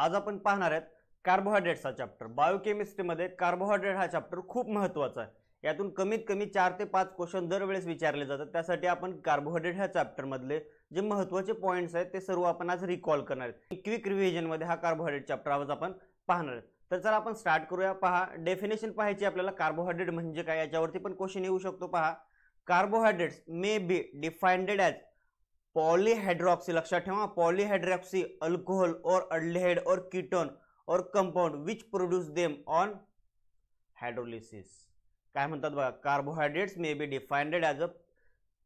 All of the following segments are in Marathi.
आज आपण पाहणार आहेत कार्बोहायड्रेट्सचा चॅप्टर बायोकेमिस्ट्रीमध्ये कार्बोहायड्रेट हा चॅप्टर खूप महत्त्वाचा आहे यातून कमीत कमी चार ते पाच क्वेश्चन दरवेळेस विचारले जातात त्यासाठी आपण कार्बोहायड्रेट ह्या चॅप्टरमधले जे महत्त्वाचे पॉईंट्स आहेत ते सर्व आपण आज रिकॉल करणार आहेत क्विक रिव्हिजनमध्ये हा कार्बोहायड्रेट चॅप्टर आज आपण पाहणार आहेत तर चला आपण स्टार्ट करूया पहा डेफिनेशन पाहायची आपल्याला कार्बोहायड्रेट म्हणजे काय याच्यावरती पण क्वेश्चन येऊ शकतो पहा कार्बोहायड्रेट्स मे बी डिफाइंडेड ॲज पॉलीहायड्रॉक्सी लक्षात ठेवा polyhydroxy alcohol or aldehyde or ketone or compound which produce them on hydrolysis काय म्हणतात बघा carbohydrates may be defined as a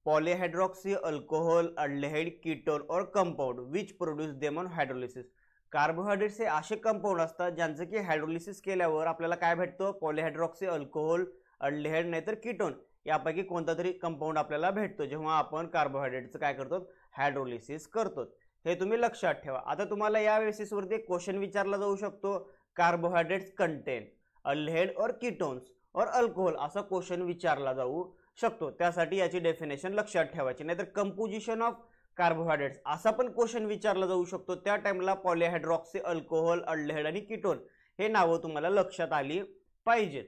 polyhydroxy alcohol aldehyde ketone or compound which produce them on hydrolysis carbohydrates हे असे कंपाऊंड असतात ज्यांचं की हायड्रोलिसिस केल्यावर आपल्याला काय भेटतं पॉलीहायड्रॉक्सी अल्कोहोल अल्डेहाइड नाहीतर कीटोन यापैकी कोणता तरी कंपाऊंड आपल्याला भेटतो जेव्हा आपण कार्बोहायड्रेटचं काय करतो हायड्रोलिसिस करतो हे तुम्ही लक्षात ठेवा आता तुम्हाला या बेसिसवरती एक क्वेश्चन विचारला जाऊ शकतो कार्बोहायड्रेट्स कंटेन अल्हेड और किटोन्स और अल्कोहोल असा क्वेश्चन विचारला जाऊ शकतो त्यासाठी याची डेफिनेशन लक्षात ठेवायची नाहीतर कंपोजिशन ऑफ कार्बोहायड्रेट्स असा पण क्वेश्चन विचारला जाऊ शकतो त्या टाइमला पॉलिहायड्रॉक्सी अल्कोहोल अल्हेड आणि किटोन हे नावं तुम्हाला लक्षात आली पाहिजेत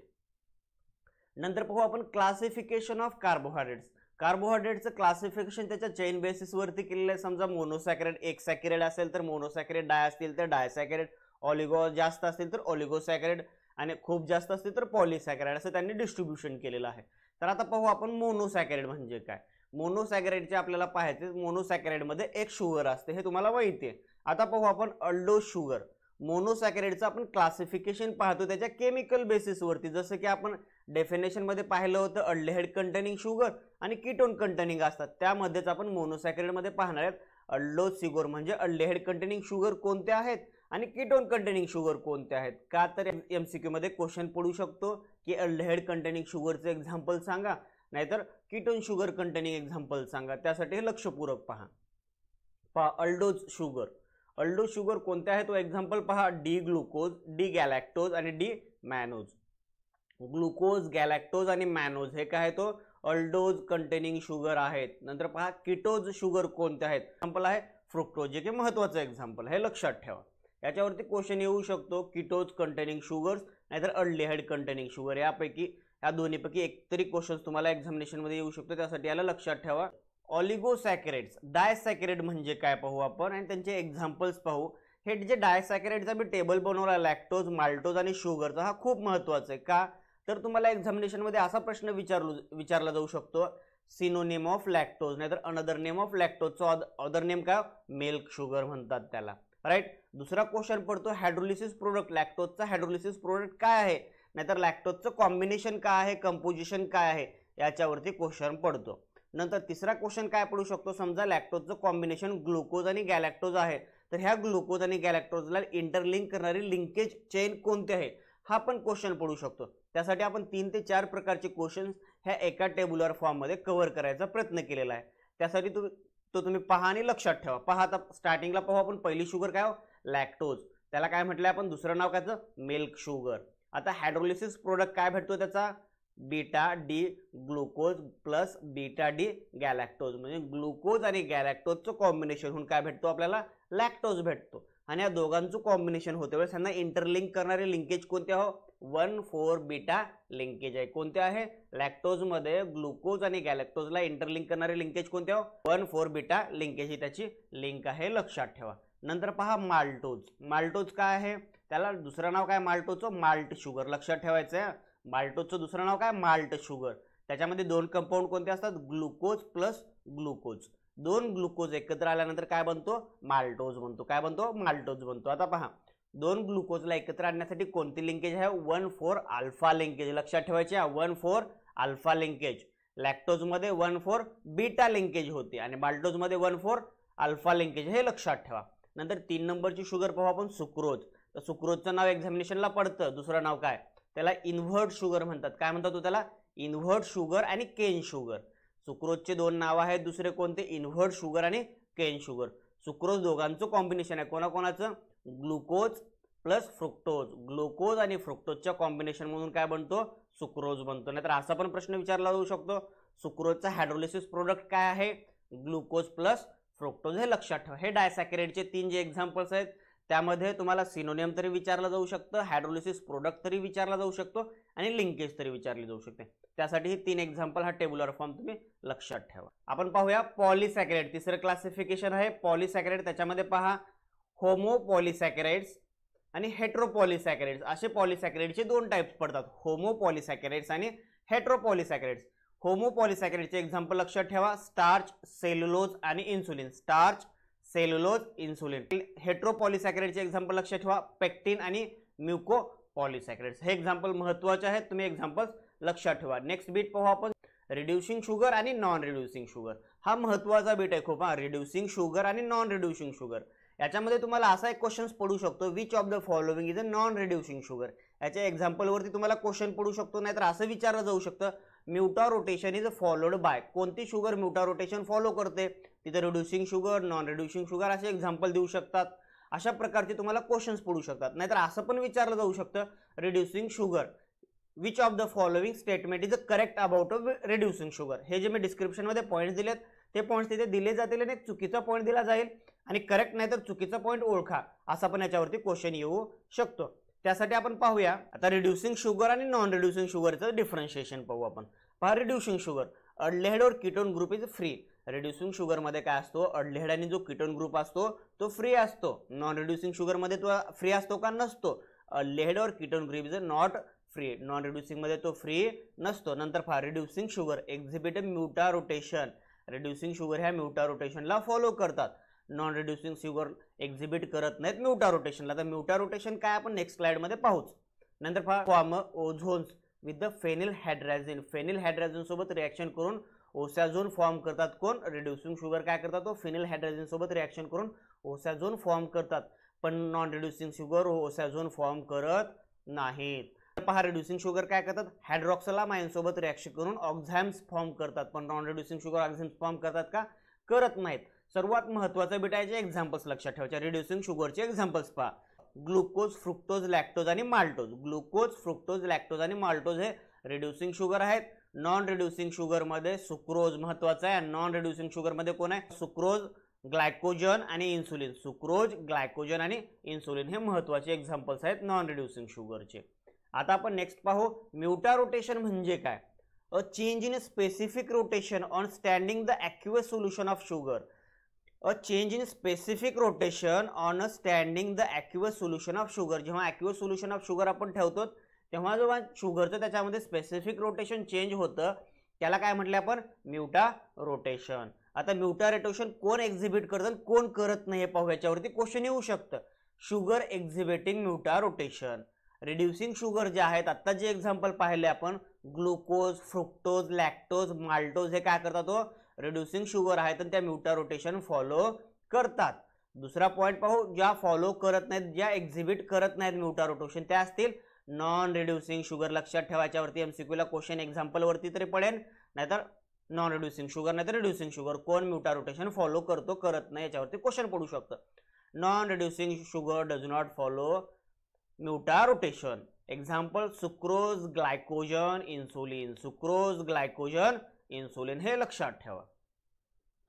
नंतर पाहू आपण क्लासिफिकेशन ऑफ कार्बोहायड्रेट्स कार्बोहायड्रेटचं क्लासिफिकेशन त्याच्या चेन बेसिसवरती केलेलं आहे समजा मोनोसॅकरेट एक सॅक्रेड असेल तर मोनोसॅक्रेट डाय असतील तर डायसॅकरेट ऑलिगो जास्त असतील तर ऑलिगोसॅक्रेड आणि खूप जास्त असतील तर पॉलिसॅकरेट असं त्यांनी डिस्ट्रीब्युशन केलेलं आहे तर आता पाहू आपण मोनोसॅकरेट म्हणजे काय मोनोसॅकरेटचे आपल्याला पाहायचे मोनोसॅकरेटमध्ये एक शुगर असते हे तुम्हाला माहिती आहे आता पाहू आपण अल्डो शुगर मोनोसॅकॅरेडचं आपण क्लासिफिकेशन पाहतो त्याच्या केमिकल बेसिसवरती जसं की आपण डेफिनेशनमध्ये पाहिलं होतं अल्डेहेड कंटेनिंग शुगर आणि किटोन कंटेनिंग असतात त्यामध्येच आपण मोनोसॅकेरेडमध्ये पाहणार आहेत अल्लो सिगोर म्हणजे अल्डेहेड कंटेनिंग शुगर कोणते आहेत आणि किटोन कंटेनिंग शुगर कोणते आहेत का तर एम सी क्यूमध्ये क्वेश्चन पडू शकतो की अल्डेहेड कंटेनिंग शुगरचं एक्झाम्पल सांगा नाहीतर किटोन शुगर कंटेनिंग एक्झाम्पल सांगा त्यासाठी लक्षपूरक पहा पहा अल्डोज शुगर अल्डो शुगर कोणत्या आहे तो एक्झाम्पल पहा डी ग्लुकोज डी गॅलॅक्टोज आणि डी मॅनोज ग्लुकोज गॅलॅक्टोज आणि मॅनोज हे काय तो अल्डोज कंटेनिंग शुगर आहेत नंतर पहा किटोज शुगर कोणते आहेत एक्झाम्पल आहे फ्रुक्टोज जे की महत्त्वाचं एक्झाम्पल हे लक्षात ठेवा याच्यावरती क्वेश्चन येऊ शकतो किटोज कंटेनिंग शुगर्स नाहीतर अल्डिहाइड कंटेनिंग शुगर यापैकी या दोन्हीपैकी एक तरी क्वेश्चन्स तुम्हाला एक्झामिनेशनमध्ये येऊ शकतो त्यासाठी याला लक्षात ठेवा ऑलिगोसॅक्रेट्स डायसॅक्रेट म्हणजे काय पाहू आपण आणि त्यांचे एक्झाम्पल्स पाहू हे जे डायसॅक्रेटचा मी टेबल बनवला लॅक्टोज माल्टोज आणि शुगरचा हा खूप महत्त्वाचा आहे का तर तुम्हाला एक्झामिनेशनमध्ये असा प्रश्न विचारलो विचारला जाऊ शकतो सिनोनेम ऑफ लॅक्टोज नाहीतर अनदर नेम ऑफ लॅक्टोजचा अदर नेम काय मिल्क शुगर म्हणतात त्याला राईट दुसरा क्वेश्चन पडतो हायड्रोलिसिस प्रोडक्ट लॅक्टोजचा हायड्रोलिसिस प्रोडक्ट काय आहे नाहीतर लॅक्टोजचं कॉम्बिनेशन काय आहे कंपोजिशन काय आहे याच्यावरती क्वेश्चन पडतो नंतर तिसरा क्वेश्चन काय पडू शकतो समजा लॅक्टोजचं कॉम्बिनेशन ग्लुकोज आणि गॅलॅक्टोज आहे तर ह्या ग्लुकोज आणि गॅलॅक्टोजला इंटरलिंक करणारी लिंकेज चेन कोणती आहे हा पण क्वेश्चन पडू शकतो त्यासाठी आपण तीन ते चार प्रकारचे क्वेश्चन्स ह्या एका टेबुलर फॉर्ममध्ये कव्हर करायचा प्रयत्न केलेला आहे त्यासाठी तुम्ही तो तुम्ही पहा आणि लक्षात ठेवा पहा आता स्टार्टिंगला पाहू आपण पहिली शुगर काय हो लॅक्टोज त्याला काय म्हटलं आपण दुसरं नाव कायचं मिल्क शुगर आता हायड्रोलिसिस प्रोडक्ट काय भेटतो त्याचा beta D glucose plus beta D galactose म्हणजे ग्लुकोज आणि गॅलॅक्टोजचं कॉम्बिनेशन होऊन काय भेटतो आपल्याला लॅक्टोज भेटतो आणि या दोघांचं कॉम्बिनेशन होते वेळेस त्यांना इंटरलिंक करणारे लिंकेज कोणते हो वन फोर बीटा लिंकेज आहे कोणते आहे लॅक्टोजमध्ये ग्लुकोज आणि गॅलॅक्टोजला इंटरलिंक करणारे लिंकेज कोणते आहो वन फोर बीटा लिंकेज ही त्याची लिंक आहे लक्षात ठेवा नंतर पहा माल्टोज माल्टोज काय आहे त्याला दुसरं नाव काय माल्टोचं माल्ट शुगर लक्षात ठेवायचं आहे माल्टोजचं दुसरं नाव काय माल्ट शुगर त्याच्यामध्ये दोन कंपाऊंड कोणते असतात ग्लुकोज प्लस ग्लुकोज दोन ग्लुकोज एकत्र आल्यानंतर काय बनतो माल्टोज बनतो काय बनतो माल्टोज बनतो आता पहा दोन ग्लुकोजला एकत्र आणण्यासाठी कोणती लिंकेज आहे वन फोर अल्फा लिंकेज लक्षात ठेवायचे वन फोर अल्फा लिंकेज लॅक्टोजमध्ये वन फोर बीटा लिंकेज होते आणि माल्टोजमध्ये वन फोर अल्फा लिंकेज हे लक्षात ठेवा नंतर तीन नंबरची शुगर पाहू आपण सुक्रोज तर सुक्रोजचं नाव एक्झामिनेशनला पडतं दुसरं नाव काय त्याला इन्व्हर्ट शुगर म्हणतात काय म्हणतात तो त्याला इन्व्हर्ट शुगर आणि केन शुगर सुक्रोजचे दोन नावं आहेत दुसरे कोणते इन्व्हर्ट शुगर आणि केन शुगर सुक्रोज दोघांचं कॉम्बिनेशन आहे कोणाकोणाचं ग्लुकोज प्लस फ्रुक्टोज ग्लुकोज आणि फ्रुक्टोजच्या कॉम्बिनेशन म्हणून काय बनतो सुक्रोज बनतो नाहीतर असा पण प्रश्न विचारला जाऊ शकतो सुक्रोजचा हायड्रोलिसिस प्रोडक्ट काय आहे ग्लुकोज प्लस फ्रुक्टोज हे लक्षात ठेवा हे डायसॅकेरेडचे तीन जे एक्झाम्पल्स आहेत त्यामध्ये तुम्हाला सिनोनियम तरी विचारलं जाऊ शकतं हायड्रोलिसिस प्रोडक्ट तरी विचारला जाऊ शकतो आणि लिंकेज तरी विचारली जाऊ शकते त्यासाठी ही तीन एक्झाम्पल हा टेबुलर फॉर्म तुम्ही लक्षात ठेवा आपण पाहूया पॉलिसॅक्रेट तिसरं क्लासिफिकेशन आहे पॉलिसॅक्रेट त्याच्यामध्ये पहा होमो आणि हेट्रोपॉलिसॅक्राइड्स असे पॉलिसॅक्राइडचे दोन टाईप्स पडतात होमो आणि हेट्रोपॉलिसॅक्राइड्स होमो पॉलिसॅक्राइडचे एक्झाम्पल लक्षात ठेवा स्टार्च सेल्युलोज आणि इन्सुलिन स्टार्च सेल्युलोज इन्सुलिन हेट्रोपॉलिसॅक्रेटचे एक्झाम्पल लक्षात ठेवा पेक्टिन आणि म्युको हे एक्झाम्पल महत्वाचे आहेत तुम्ही एक्झाम्पल्स लक्षात ठेवा नेक्स्ट बीट पाहू आपण रिड्युसिंग शुगर आणि नॉन रिड्युसिंग शुगर हा महत्त्वाचा बीट आहे खूप हा रिड्युसिंग शुगर आणि नॉन रिड्युसिंग शुगर याच्यामध्ये तुम्हाला असा एक क्वेश्चन्स पडू शकतो which of the following is a non reducing sugar याच्या एक्झाम्पलवरती तुम्हाला क्वेश्चन पडू शकतो नाहीतर असं विचारलं जाऊ शकतं mutarotation is followed by कोणती शुगर म्युटा रोटेशन फॉलो करते तिथे reducing sugar non reducing sugar असे एक्झाम्पल देऊ शकतात अशा प्रकारचे तुम्हाला क्वेश्चन्स पडू शकतात नाहीतर असं पण विचारलं जाऊ शकतं reducing sugar which of the following statement is a correct about of reducing sugar हे जे मी डिस्क्रिप्शनमध्ये पॉईंट्स दिलेत ते पॉईंट्स तिथे दिले जातील आणि चुकीचा पॉईंट दिला जाईल आणि करेक्ट नाही तर चुकीचा पॉईंट ओळखा असा पण याच्यावरती क्वेश्चन येऊ शकतो त्यासाठी आपण पाहूया आता रिड्युसिंग शुगर आणि नॉन रिड्युसिंग शुगरचं डिफरन्शिएशन पाहू आपण पहा reducing sugar aldehyde or ketone group is free reducing शुगरमध्ये काय असतो आणि जो किटोन ग्रुप असतो तो फ्री असतो नॉन रिड्युसिंग शुगरमध्ये तो फ्री असतो का नसतो aldehyde or ketone group is not free non रिड्युसिंगमध्ये तो फ्री नसतो नंतर फार reducing sugar exhibit mutarotation reducing sugar ह्या म्युटा रोटेशनला फॉलो करतात नॉन रिड्युसिंग शुगर एक्झिबिट करत नाहीत म्युटा रोटेशनला तर म्युटा रोटेशन काय आपण नेक्स्ट स्लाइडमध्ये पाहूच नंतर form osazones with the phenylhydrazine phenylhydrazine सोबत रिॲक्शन करून ओसॅझोन फॉर्म करतात कोण रिड्युसिंग शुगर काय करतात तो फिनिल हायड्रोजनसोबत रिॲक्शन करून ओसॅझोन फॉर्म करतात पण non reducing sugar osazone form करत नाहीत पहा रिड्युसिंग शुगर काय करतात हायड्रॉक्सला मायनसोबत रिॲक्शन करून ऑक्झॅम्स फॉर्म करतात पण non reducing sugar oximes form करतात का करत नाहीत सर्वात महत्त्वाचं बिटायचे एक्झाम्पल्स लक्षात ठेवायचे रिड्युसिंग शुगरचे एक्झाम्पल्स पहा ग्लुकोज फ्रुक्टोज लॅक्टोज आणि माल्टोज ग्लुकोज फ्रुक्टोज लॅक्टोज आणि माल्टोज हे रिड्युसिंग शुगर आहेत नॉन रिड्युसिंग शुगरमध्ये सुक्रोज महत्त्वाचा आहे नॉन रिड्युसिंग शुगरमध्ये कोण आहे सुक्रोज ग्लायकोजन आणि इन्सुलिन सुक्रोज ग्लायकोजन आणि इन्सुलिन हे महत्त्वाचे एक्झाम्पल्स आहेत नॉन रिड्युसिंग शुगरचे आता आपण नेक्स्ट पाहू म्युटा रोटेशन म्हणजे काय a change in specific rotation on standing the aqueous solution of sugar a change in specific rotation on a standing the aqueous solution of sugar जेव्हा ॲक्युएस सोल्युशन ऑफ शुगर आपण ठेवतो तेव्हा जेव्हा शुगरचं त्याच्यामध्ये स्पेसिफिक रोटेशन चेंज होतं त्याला काय म्हटलं आपण म्युटा रोटेशन आता म्युटा रोटेशन कोण एक्झिबिट करतं आणि कोण करत नाही हे पाहू याच्यावरती क्वेश्चन येऊ शकतं sugar exhibiting mutarotation reducing sugar जे आहेत आत्ता जे एक्झाम्पल पाहिले आपण ग्लुकोज फ्रुक्टोज लॅक्टोज माल्टोज हे काय करतात तो रिड्युसिंग शुगर आहेत आणि त्या म्युटा रोटेशन फॉलो करतात दुसरा पॉईंट पाहू ज्या फॉलो करत नाहीत ज्या एक्झिबिट करत नाहीत म्युटा रोटेशन त्या असतील नॉन रिड्यूसिंग शुगर लक्षात ठेवायच्यावरती एम सी क्यूला क्वेश्चन एक्झाम्पलवरती तरी पडेल नाहीतर नॉन रिड्युसिंग शुगर नाहीतर रिड्युसिंग शुगर कोण म्युटा रोटेशन फॉलो करतो करत नाही याच्यावरती क्वेश्चन पडू शकतं non reducing sugar does not follow mutarotation example sucrose glycogen insulin sucrose glycogen insulin हे लक्षात ठेवा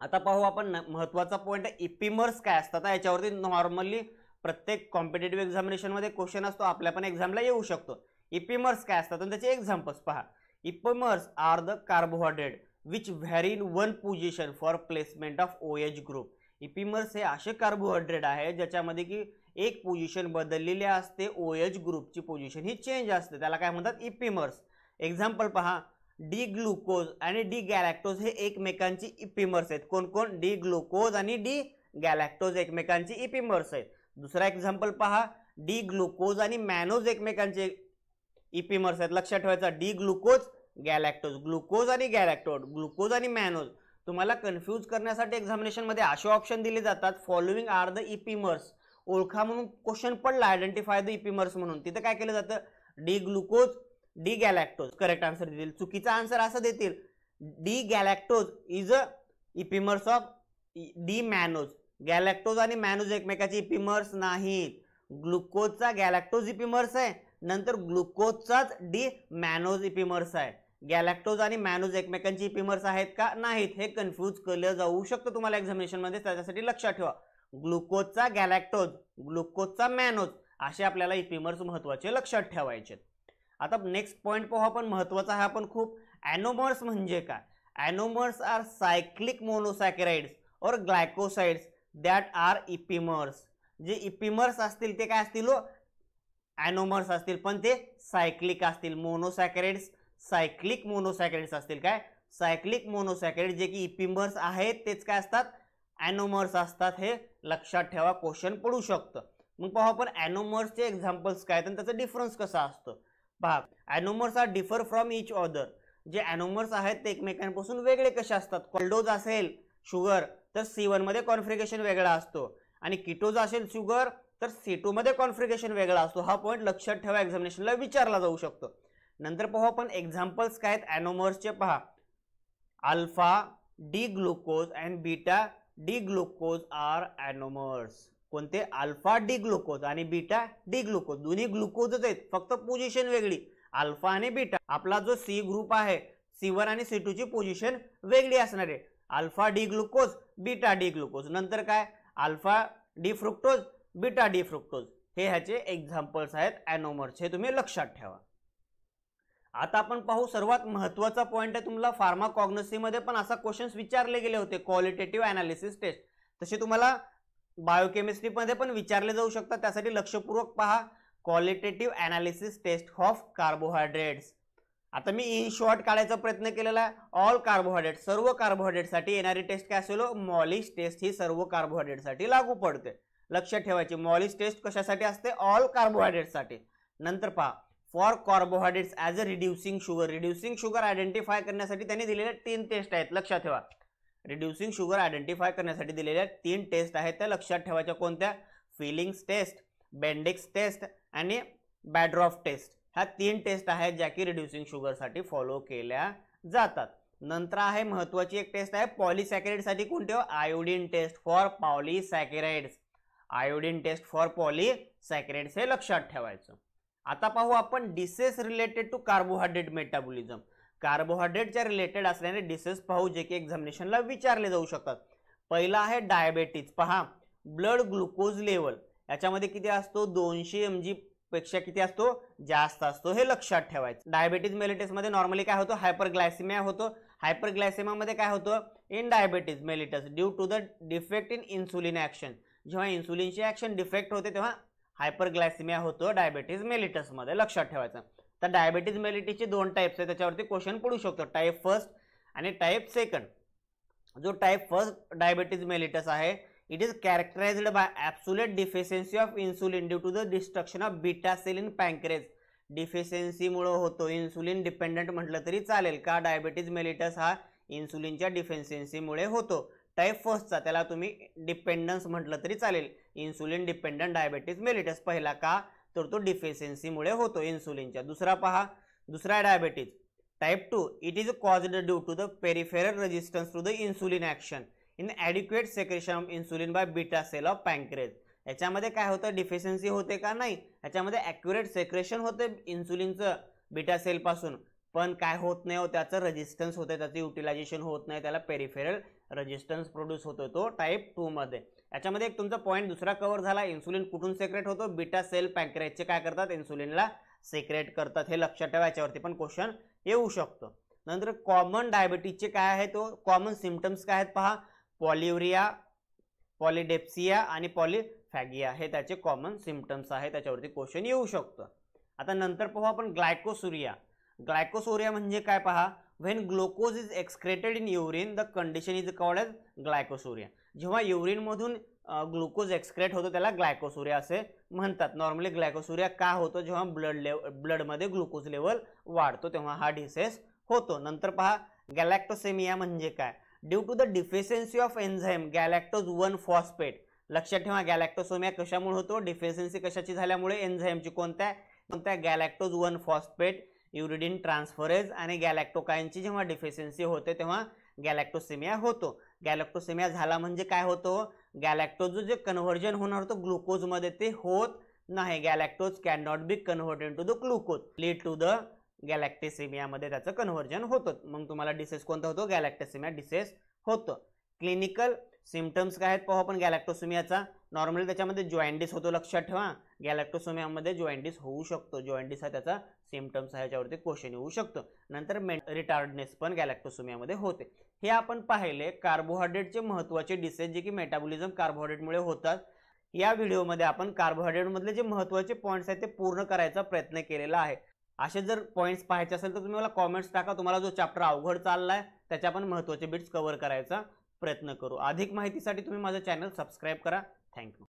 आता पाहू आपण महत्वाचा पॉईंट इपिमर्स काय असतात याच्यावरती नॉर्मली प्रत्येक कॉम्पिटेटिव्ह एक्झामिनेशनमध्ये क्वेश्चन असतो आपल्या पण एक्झामला येऊ शकतो इपिमर्स काय असतात आणि त्याचे एक्झाम्पल्स पहा epimers are the carbohydrate which vary in one position for placement of O H group epimers हे असे कार्बोहायड्रेट आहे ज्याच्यामध्ये की एक पोझिशन बदललेली असते ओ एच ग्रुपची पोझिशन ही चेंज असते त्याला काय म्हणतात इपिमर्स एक्झाम्पल पहा डी ग्लुकोज आणि डी गॅलॅक्टोज हे एकमेकांची इपिमर्स आहेत कोण कोण डी ग्लुकोज आणि डी गॅलॅक्टोज एकमेकांची इपिमर्स आहेत दुसरा एक्झाम्पल पहा डी ग्लुकोज आणि मॅनोज एकमेकांचे इपिमर्स आहेत लक्षात ठेवायचं डी ग्लुकोज गॅलॅक्टोज ग्लुकोज आणि गॅलॅक्टोज ग्लुकोज आणि मॅनोज तुम्हाला कन्फ्यूज करण्यासाठी एक्झामिनेशनमध्ये असे ऑप्शन दिले जातात फॉलोइंग आर द इपिमर्स ओळखा म्हणून क्वेश्चन पडला आयडेंटिफाय द इपिमर्स म्हणून तिथं काय केलं जातं D glucose D galactose correct answer देतील चुकीचा आन्सर असं देतील D galactose is a epimers of D mannose galactose आणि मॅनोज एकमेकाची इपिमर्स नाहीत ग्लुकोजचा गॅलॅक्टोज इपिमर्स आहे नंतर ग्लुकोजचाच डी मॅनोज इपिमर्स आहे गॅलॅक्टोज आणि मॅनोज एकमेकांची इपिमर्स आहेत का नाहीत हे कन्फ्यूज केलं जाऊ शकतं तुम्हाला एक्झामिनेशनमध्ये त्याच्यासाठी लक्षात ठेवा ग्लुकोजचा गॅलॅक्टोज ग्लुकोजचा मॅनोज असे आपल्याला इपिमर्स महत्त्वाचे लक्षात ठेवायचे आता नेक्स्ट पॉईंट पाहू आपण महत्त्वाचा आहे आपण खूप ॲनोमर्स म्हणजे काय ॲनोमर्स आर सायक्लिक मोनोसॅकेराइड्स और ग्लायकोसाइड्स दॅट आर इपिमर्स जे इपिमर्स असतील ते काय असतील ॲनोमर्स हो? असतील पण ते सायक्लिक असतील मोनोसॅक्रेट्स सायक्लिक मोनोसॅक्रेट्स असतील काय सायक्लिक मोनोसॅक्रेट जे की इपिमर्स आहेत तेच काय असतात ॲनोमर्स असतात हे लक्षात ठेवा क्वेश्चन पडू शकतं मग पाहू आपण ॲनोमर्सचे एक्झाम्पल्स काय आणि त्याचा डिफरन्स कसा असतो पहा anomers are differ from each other जे ॲनोमर्स आहेत ते एकमेकांपासून वेगळे कसे असतात कोल्डोज असेल शुगर तर सी वनमध्ये कॉन्फ्रिगेशन वेगळा असतो आणि किटोज असेल शुगर तर सी टूमध्ये कॉन्फ्रिगेशन वेगळा असतो हा पॉईंट लक्षात ठेवा एक्झामिनेशनला विचारला जाऊ शकतो नंतर पाहू आपण एक्झाम्पल्स काय आहेत ॲनोमर्सचे पहा alpha D glucose and beta D glucose are anomers कोणते अल्फा डी ग्लुकोज आणि बीटा डी ग्लुकोज दोन्ही ग्लुकोजच आहेत फक्त पोझिशन वेगळी अल्फा आणि बीटा आपला जो सी ग्रुप आहे सी वन आणि सी टूची पोझिशन वेगळी असणार alpha D glucose beta D glucose नंतर काय alpha D fructose beta D fructose हे ह्याचे एक्झाम्पल्स आहेत अॅनोमर्स हे तुम्ही लक्षात ठेवा आता आपण पाहू सर्वात महत्त्वाचा पॉईंट आहे तुम्हाला फार्माकॉग्नसीमध्ये पण असा क्वेश्चन्स विचारले गेले होते क्वालिटेटिव्ह अनालिसिस टेस्ट तसे तुम्हाला बायोकेमिस्ट्रीमध्ये पण विचारले जाऊ शकतात त्यासाठी लक्षपूर्वक पहा qualitative analysis test of carbohydrates आता मी इन शॉर्ट काढायचा प्रयत्न केलेला आहे ऑल कार्बोहायड्रेट सर्व कार्बोहायड्रेटसाठी येणारी टेस्ट काय असेल मॉलिश हो? टेस्ट ही सर्व कार्बोहायड्रेटसाठी लागू पडते लक्षात ठेवायची मॉलिश टेस्ट कशासाठी असते ऑल कार्बोहायड्रेटसाठी नंतर पहा for carbohydrates as a reducing sugar reducing sugar identify करण्यासाठी त्यांनी दिलेल्या तीन टेस्ट आहेत लक्षात ठेवा रिड्युसिंग शुगर आयडेंटिफाय करण्यासाठी दिलेल्या तीन टेस्ट आहेत त्या लक्षात ठेवायच्या कोणत्या फिलिंग्स टेस्ट बेंडिक्स टेस्ट आणि बॅड्रॉफ टेस्ट ह्या तीन टेस्ट आहेत ज्या की रिड्युसिंग शुगरसाठी फॉलो केल्या जातात नंतर आहे महत्वाची एक टेस्ट आहे पॉलिसॅकेराइडसाठी कोणते iodine test for polysaccharides iodine test for polysaccharides हे लक्षात ठेवायचं आता पाहू आपण disease related to carbohydrate metabolism कार्बोहायड्रेटच्या रिलेटेड असल्याने डिसेस पाहू जे की एक्झामिनेशनला विचारले जाऊ शकतात पहिला आहे डायबेटीज पहा ब्लड ग्लुकोज लेवल याच्यामध्ये किती असतो दोनशे एम जी पेक्षा किती असतो जास्त असतो हे लक्षात ठेवायचं डायबेटीज मेलिटसमध्ये नॉर्मली काय होतं हायपरग्लायसिमिया होतो हायपरग्लायसिमामध्ये काय होतं in diabetes mellitus due to the defect in insulin action जेव्हा इन्सुलिनची ॲक्शन डिफेक्ट होते तेव्हा हायपरग्लायसिमिया होतो डायबेटीज मेलिटसमध्ये लक्षात ठेवायचं तर डायबेटीज मेलिटीचे दोन टाईप्स आहेत त्याच्यावरती क्वेश्चन पडू शकतो टाईप फर्स्ट आणि टाईप सेकंड जो टाईप फर्स्ट डायबेटीज मेलिटस आहे It is characterized by absolute deficiency of insulin due to the destruction of beta cell in pancreas. डिफिशियन्सीमुळं होतो इन्सुलिन डिपेंडंट म्हटलं तरी चालेल का डायबिटीज मेलिटस हा इन्सुलिनच्या डिफिशियन्सीमुळे होतो टाईप फर्स्टचा त्याला तुम्ही डिपेंडन्स म्हटलं तरी चालेल इन्सुलिन डिपेंडंट डायबिटीज मेलिटस पहिला का तर तो डिफिशियन्सीमुळे होतो इन्सुलिनच्या दुसरा पहा दुसरा diabetes type two it is caused due to the peripheral resistance to the insulin action inadequate secretion of insulin by beta cell of pancreas याच्यामध्ये काय होतं डिफिशियन्सी होते का नाही याच्यामध्ये ॲक्युरेट सेक्रेशन होते इन्सुलिनचं बीटा सेलपासून पण काय होत नाही हो त्याचं रजिस्टन्स होते त्याचं युटिलायझेशन होत नाही त्याला पेरिफेरल रजिस्टन्स प्रोड्यूस होतो तो टाईप टूमध्ये याच्यामध्ये एक तुमचा पॉईंट दुसरा कवर झाला इन्सुलिन कुठून सेक्रेट होतो बीटा सेल पँक्रेजचे काय करतात इन्सुलिनला सेक्रेट करतात हे लक्षात ठेवा याच्यावरती पण क्वेश्चन येऊ शकतो नंतर कॉमन डायबिटीजचे काय आहे तो कॉमन सिमटम्स काय आहेत पहा पॉलिव्हरिया पॉलिडेप्सिया आणि पॉलिफॅगिया हे त्याचे कॉमन सिम्पटम्स आहे त्याच्यावरती क्वेश्चन येऊ शकतं आता नंतर पाहू आपण ग्लायकोसुरिया ग्लायकोसुरिया म्हणजे काय पहा when glucose is excreted in urine the condition is called as glycosuria जेव्हा युरिनमधून ग्लुकोज एक्सक्रेट होतो त्याला ग्लायकोसुरिया असे म्हणतात नॉर्मली ग्लायकोसुरिया का होतो जेव्हा ब्लड लेव ब्लडमध्ये ग्लुकोज लेवल वाढतो तेव्हा हा डिसेस होतो नंतर पहा गॅलॅक्टोसेमिया म्हणजे काय due to the deficiency of enzyme galactose one phosphate लक्षात ठेवा गॅलॅक्टोसोमिया कशामुळे होतो डिफिशियन्सी कशाची झाल्यामुळे एन्झाईमची कोणत्या कोणत्या galactose one phosphate uridine transferase आणि गॅलॅक्टोकाईनची जेव्हा डिफिशियन्सी होते तेव्हा गॅलॅक्टोसेमिया होतो गॅलॅक्टोसेमिया झाला म्हणजे काय होतो गॅलॅक्टोज जे कन्व्हर्जन होणार होतं ग्लुकोजमध्ये ते होत नाही galactose can not be converted to the glucose lead to the गॅलॅक्टेसिमियामध्ये त्याचं कन्व्हर्जन होतं मग तुम्हाला डिसेस कोणता होतो गॅलॅक्टेसिमिया डिसेस होतं क्लिनिकल सिमटम्स काय आहेत पाहू आपण गॅलॅक्टोसिमियाचा नॉर्मली त्याच्यामध्ये जॉइंडिस होतो लक्षात ठेवा गॅलॅक्टोसोमियामध्ये जॉइंडिस होऊ शकतो जॉइंडिस हा त्याचा सिमटम्स आहे याच्यावरती क्वेश्चन येऊ शकतो नंतर मे रिटार्डनेस पण गॅलॅक्टोसोमियामध्ये होते हे आपण पाहिले कार्बोहायड्रेटचे महत्त्वाचे डिसेस जे की मेटाबॉलिझम कार्बोहायड्रेटमुळे होतात या व्हिडिओमध्ये आपण कार्बोहायड्रेटमधले जे महत्त्वाचे पॉईंट्स आहेत ते पूर्ण करायचा प्रयत्न केलेला आहे असे जर पॉईंट्स पाहायचे असेल तर तुम्ही मला कॉमेंट्स टाका तुम्हाला जो चॅप्टर अवघड चालला आहे त्याच्या पण महत्त्वाचे बिट्स कव्हर करायचा प्रयत्न करू अधिक माहितीसाठी तुम्ही माझं चॅनल सबस्क्राईब करा थँक्यू